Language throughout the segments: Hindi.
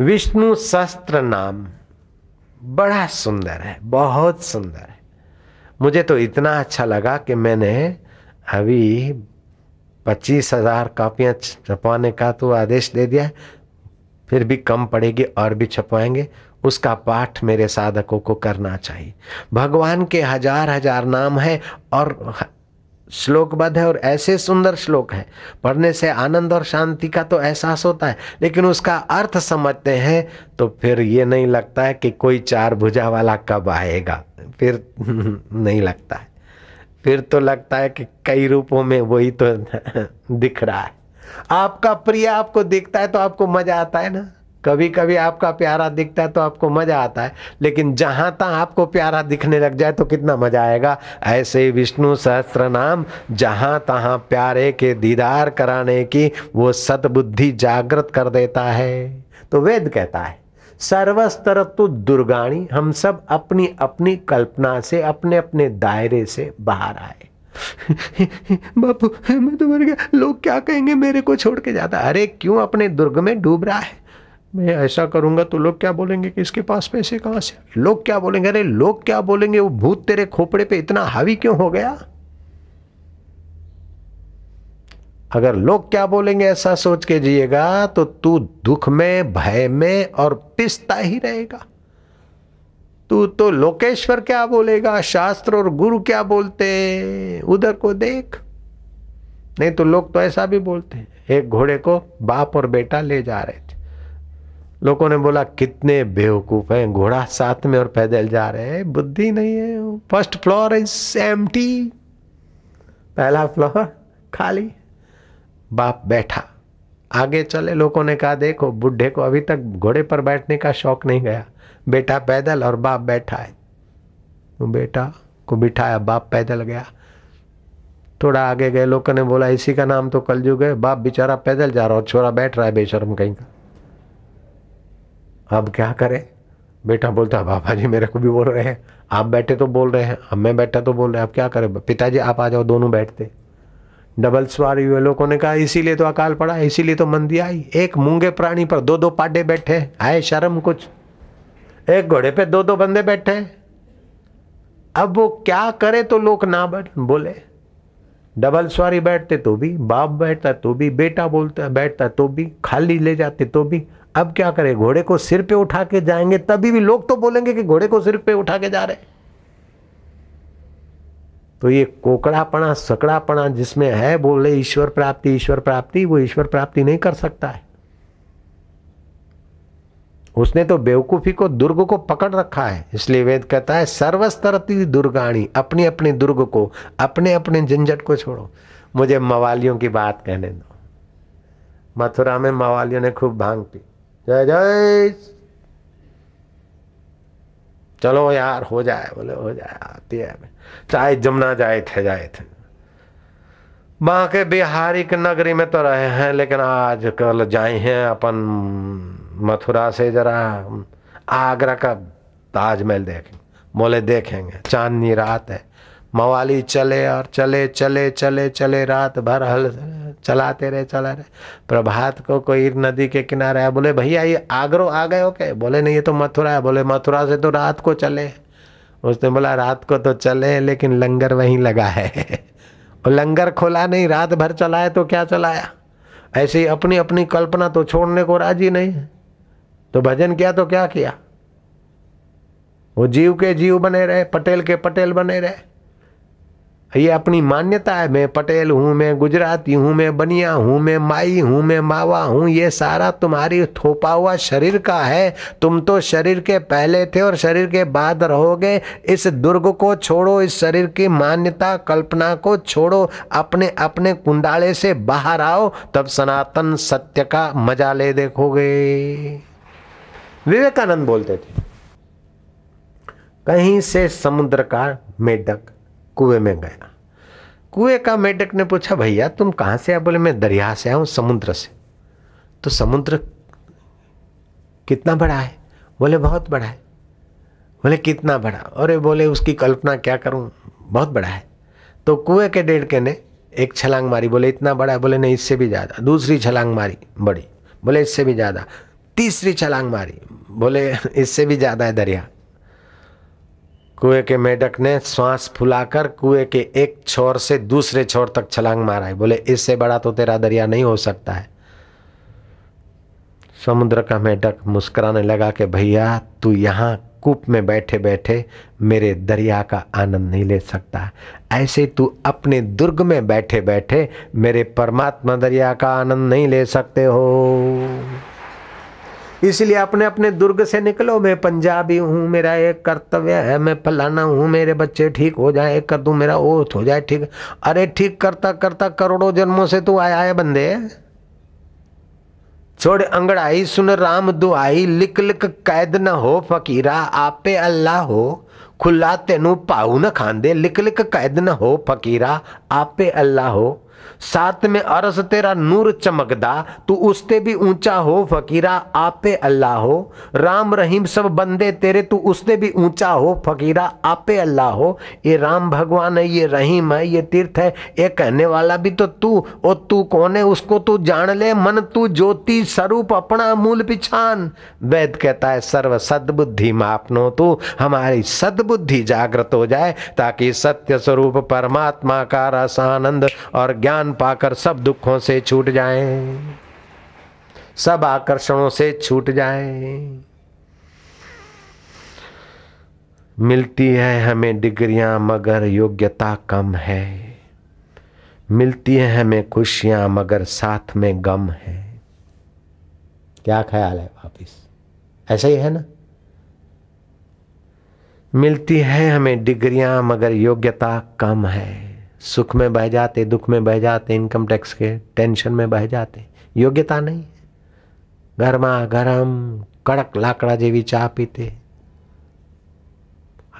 विष्णु शस्त्र नाम बड़ा सुंदर है बहुत सुंदर है मुझे तो इतना अच्छा लगा कि मैंने अभी पच्चीस हजार कापियाँ छपवाने का तो आदेश दे दिया फिर भी कम पड़ेगी और भी छपवाएंगे उसका पाठ मेरे साधकों को करना चाहिए भगवान के हजार हजार नाम है और श्लोकबद्ध है और ऐसे सुंदर श्लोक है पढ़ने से आनंद और शांति का तो एहसास होता है लेकिन उसका अर्थ समझते हैं तो फिर ये नहीं लगता है कि कोई चार भुजा वाला कब आएगा फिर नहीं लगता है फिर तो लगता है कि कई रूपों में वही तो दिख रहा है आपका प्रिय आपको दिखता है तो आपको मजा आता है ना कभी कभी आपका प्यारा दिखता है तो आपको मजा आता है लेकिन जहां तक आपको प्यारा दिखने लग जाए तो कितना मजा आएगा ऐसे विष्णु सहस्त्र नाम जहाँ तहाँ प्यारे के दीदार कराने की वो सतबुद्धि जागृत कर देता है तो वेद कहता है सर्वस्तर तो दुर्गाणी हम सब अपनी अपनी कल्पना से अपने अपने दायरे से बाहर आए बापू मैं तो मर गया लोग क्या कहेंगे मेरे को छोड़ के जाता अरे क्यों अपने दुर्ग में डूब रहा है मैं ऐसा करूंगा तो लोग क्या बोलेंगे कि इसके पास पैसे कहाँ से लोग क्या बोलेंगे अरे लोग क्या बोलेंगे वो भूत तेरे खोपड़े पे इतना हावी क्यों हो गया अगर लोग क्या बोलेंगे ऐसा सोच के जिएगा तो तू दुख में भय में और पिसता ही रहेगा तू तो लोकेश्वर क्या बोलेगा शास्त्र और गुरु क्या बोलते उधर को देख नहीं तो लोग तो ऐसा भी बोलते हैं एक घोड़े को बाप और बेटा ले जा रहे थे लोगों ने बोला कितने बेवकूफ हैं घोड़ा साथ में और पैदल जा रहे हैं बुद्धि नहीं है फर्स्ट फ्लोर इज एम पहला फ्लोर खाली बाप बैठा आगे चले लोगों ने कहा देखो बुढ़े को अभी तक घोड़े पर बैठने का शौक नहीं गया बेटा पैदल और बाप बैठा है बेटा को बिठाया बाप पैदल गया थोड़ा आगे गए लोगों ने बोला इसी का नाम तो कल कलयुग है बाप बेचारा पैदल जा रहा और छोरा बैठ रहा है बेशरम कहीं का अब क्या करें बेटा बोलता बाबा जी मेरे को भी बोल रहे हैं आप बैठे तो बोल रहे हैं अब मैं बैठा तो बोल रहे हैं अब क्या करें पिताजी आप आ जाओ दोनों बैठते डबल सवार हुए लोगों ने कहा इसीलिए तो अकाल पड़ा इसीलिए तो मंदी आई एक मूंगे प्राणी पर दो दो पाडे बैठे आए शर्म कुछ एक घोड़े पे दो दो बंदे बैठे अब वो क्या करे तो लोग ना बोले डबल सवारी बैठते तो भी बाप बैठता तो भी बेटा बोलता बैठता तो भी खाली ले जाते तो भी अब क्या करें घोड़े को सिर पे उठा के जाएंगे तभी भी लोग तो बोलेंगे कि घोड़े को सिर पे उठा के जा रहे तो ये कोकड़ापणा सकड़ापणा जिसमें है बोले ईश्वर प्राप्ति ईश्वर प्राप्ति वो ईश्वर प्राप्ति नहीं कर सकता है उसने तो बेवकूफ़ी को दुर्ग को पकड़ रखा है इसलिए वेद कहता है सर्वस्तरती दुर्गाणी अपने अपने दुर्ग को अपने अपने झंझट को छोड़ो मुझे मवालियों की बात कहने दो मथुरा में मवालियों ने खूब भांग पी जय जय चलो यार हो जाए बोले हो जाए आती है चाहे जमुना जाए थे जाए थे वहाँ के बिहारी के नगरी में तो रहे हैं लेकिन आज कल जाए हैं अपन मथुरा से जरा आगरा का ताजमहल देखेंगे बोले देखेंगे चांदनी रात है मवाली चले और चले चले चले चले रात भर हल चलाते रहे चला रहे प्रभात को कोई नदी के किनारे आया बोले भैया ये आगरो आ गए हो क्या बोले नहीं ये तो मथुरा है बोले मथुरा से तो रात को चले उसने बोला रात को तो चले लेकिन लंगर वहीं लगा है और लंगर खोला नहीं रात भर चलाए तो क्या चलाया ऐसे ही अपनी अपनी कल्पना तो छोड़ने को राजी नहीं है तो भजन किया तो क्या किया वो जीव के जीव बने रहे पटेल के पटेल बने रहे ये अपनी मान्यता है मैं पटेल हूँ मैं गुजराती हूँ मैं बनिया हूँ मैं माई हूँ मैं मावा हूँ ये सारा तुम्हारी थोपा हुआ शरीर का है तुम तो शरीर के पहले थे और शरीर के बाद रहोगे इस दुर्ग को छोड़ो इस शरीर की मान्यता कल्पना को छोड़ो अपने अपने कुंडाले से बाहर आओ तब सनातन सत्य का मजा ले देखोगे विवेकानंद बोलते थे कहीं से समुद्र का मेढक कुएं में गया कुएं का मेढक ने पूछा भैया तुम कहाँ से आ बोले मैं दरिया से आया हूँ समुद्र से तो समुद्र कितना बड़ा है बोले बहुत बड़ा है बोले कितना बड़ा अरे बोले उसकी कल्पना क्या करूँ बहुत बड़ा है तो कुएं के डेढ़के ने एक छलांग मारी बोले इतना बड़ा है बोले नहीं इससे भी ज़्यादा दूसरी छलांग मारी बड़ी बोले इससे भी ज़्यादा तीसरी छलांग मारी बोले इससे भी ज़्यादा है दरिया कुएं के मेढक ने श्वास फुलाकर कुएं के एक छोर से दूसरे छोर तक छलांग मारा है बोले इससे बड़ा तो तेरा दरिया नहीं हो सकता है समुद्र का मेढक मुस्कुराने लगा कि भैया तू यहाँ कूप में बैठे बैठे मेरे दरिया का आनंद नहीं ले सकता ऐसे तू अपने दुर्ग में बैठे बैठे मेरे परमात्मा दरिया का आनंद नहीं ले सकते हो इसलिए अपने अपने दुर्ग से निकलो मैं पंजाबी हूँ मेरा एक कर्तव्य है मैं फलाना हूँ मेरे बच्चे ठीक हो जाए कर दूँ मेरा ओथ हो जाए ठीक अरे ठीक करता करता करोड़ों जन्मों से तू आया है बंदे छोड़ अंगड़ाई सुन राम दुआई लिख लिख कैद न हो फकीरा आपे अल्लाह हो खुला तेनू पाऊ न खांदे लिख लिख कैद न हो फकीरा आपे अल्लाह हो साथ में अरस तेरा नूर चमकदा तू उसते भी ऊंचा हो फकीरा आपे अल्लाह हो राम रहीम सब बंदे तेरे तू उसते भी ऊंचा हो फकीरा आपे अल्लाह हो ये राम भगवान है ये रहीम है ये तीर्थ है ये कहने वाला भी तो तू और तू कौन है उसको तू जान ले मन तू ज्योति स्वरूप अपना मूल पिछान वैद कहता है सर्व सदबुद्धि मापनो तू हमारी सदबुद्धि जागृत हो जाए ताकि सत्य स्वरूप परमात्मा का रस आनंद और ज्ञान पाकर सब दुखों से छूट जाए सब आकर्षणों से छूट जाए मिलती है हमें डिग्रियां मगर योग्यता कम है मिलती है हमें खुशियां मगर साथ में गम है क्या ख्याल है वापिस ऐसा ही है ना मिलती है हमें डिग्रियां मगर योग्यता कम है सुख में बह जाते दुख में बह जाते इनकम टैक्स के टेंशन में बह जाते योग्यता नहीं गरमा गरम कड़क लाकड़ा जेवी चाह पीते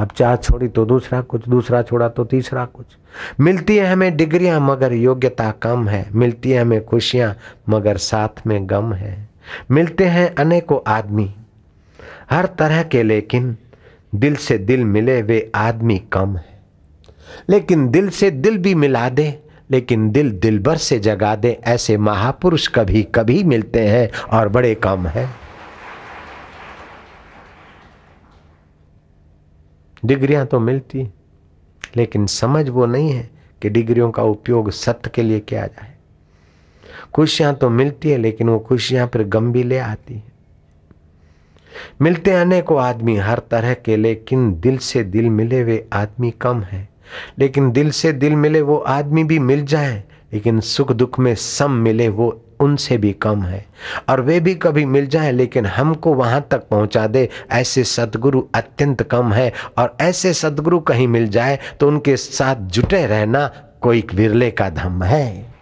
अब चाह छोड़ी तो दूसरा कुछ दूसरा छोड़ा तो तीसरा कुछ मिलती है हमें डिग्रियां मगर योग्यता कम है मिलती है हमें खुशियां मगर साथ में गम है मिलते हैं अनेकों आदमी हर तरह के लेकिन दिल से दिल मिले वे आदमी कम है लेकिन दिल से दिल भी मिला दे लेकिन दिल दिल भर से जगा दे ऐसे महापुरुष कभी कभी मिलते हैं और बड़े कम हैं डिग्रियां तो मिलती लेकिन समझ वो नहीं है कि डिग्रियों का उपयोग सत्य के लिए किया जाए खुशियां तो मिलती है लेकिन वो खुशियां फिर गम भी ले आती है मिलते अनेकों आदमी हर तरह के लेकिन दिल से दिल मिले हुए आदमी कम है लेकिन दिल से दिल मिले वो आदमी भी मिल जाए लेकिन सुख दुख में सम मिले वो उनसे भी कम है और वे भी कभी मिल जाए लेकिन हमको वहाँ तक पहुँचा दे ऐसे सदगुरु अत्यंत कम है और ऐसे सदगुरु कहीं मिल जाए तो उनके साथ जुटे रहना कोई विरले का धम है